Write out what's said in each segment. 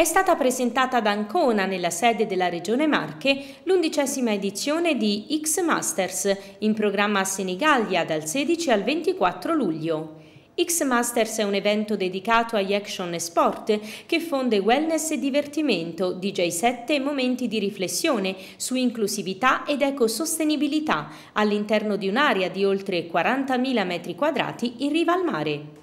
è stata presentata ad Ancona, nella sede della Regione Marche, l'undicesima edizione di X Masters, in programma a Senigallia dal 16 al 24 luglio. X Masters è un evento dedicato agli action e sport che fonde wellness e divertimento, DJ 7 e momenti di riflessione su inclusività ed ecosostenibilità all'interno di un'area di oltre 40.000 m2 in riva al mare.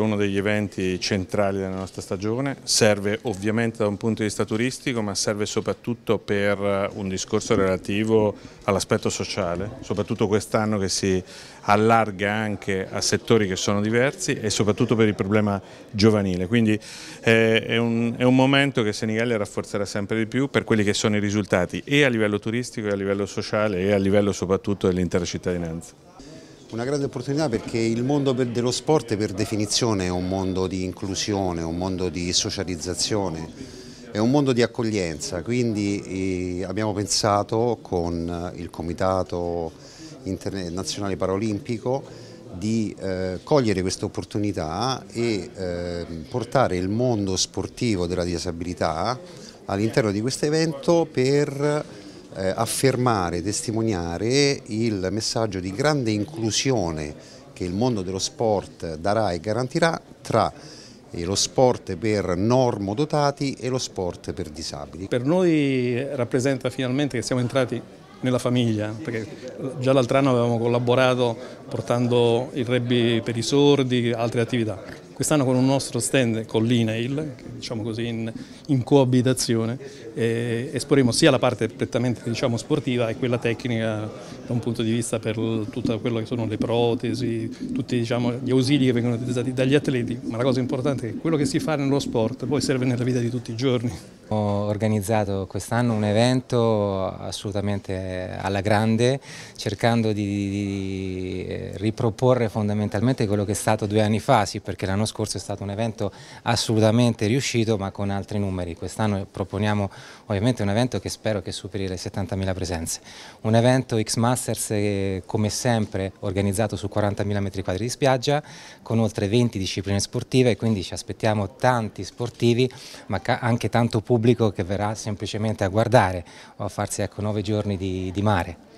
Uno degli eventi centrali della nostra stagione serve ovviamente da un punto di vista turistico ma serve soprattutto per eh, un discorso relativo all'aspetto sociale, soprattutto quest'anno che si allarga anche a settori che sono diversi e soprattutto per il problema giovanile. Quindi eh, è un, è un momento che Senigallia rafforzerà sempre di più per quelli che sono i risultati e a livello turistico e a livello sociale e a livello soprattutto dell'intera cittadinanza. Una grande opportunità perché il mondo dello sport per definizione è un mondo di inclusione, un mondo di socializzazione, è un mondo di accoglienza, quindi eh, abbiamo pensato con eh, il Comitato Nazionale Paralimpico di eh, cogliere questa opportunità e eh, portare il mondo sportivo della disabilità all'interno di questo evento per eh, affermare, testimoniare il messaggio di grande inclusione che il mondo dello sport darà e garantirà tra eh, lo sport per normodotati e lo sport per disabili. Per noi rappresenta finalmente che siamo entrati nella famiglia, perché già l'altro anno avevamo collaborato portando il rugby per i sordi, e altre attività quest'anno con un nostro stand con l'INAIL, diciamo così in, in coabitazione, eh, esporremo sia la parte prettamente diciamo, sportiva e quella tecnica da un punto di vista per tutto quello che sono le protesi, tutti diciamo, gli ausili che vengono utilizzati dagli atleti, ma la cosa importante è che quello che si fa nello sport poi serve nella vita di tutti i giorni. Ho organizzato quest'anno un evento assolutamente alla grande, cercando di, di eh, riproporre fondamentalmente quello che è stato due anni fa, sì, perché la nostra scorso è stato un evento assolutamente riuscito ma con altri numeri. Quest'anno proponiamo ovviamente un evento che spero che superi le 70.000 presenze. Un evento X-Masters eh, come sempre organizzato su 40.000 metri quadri di spiaggia con oltre 20 discipline sportive quindi ci aspettiamo tanti sportivi ma anche tanto pubblico che verrà semplicemente a guardare o a farsi ecco, 9 giorni di, di mare.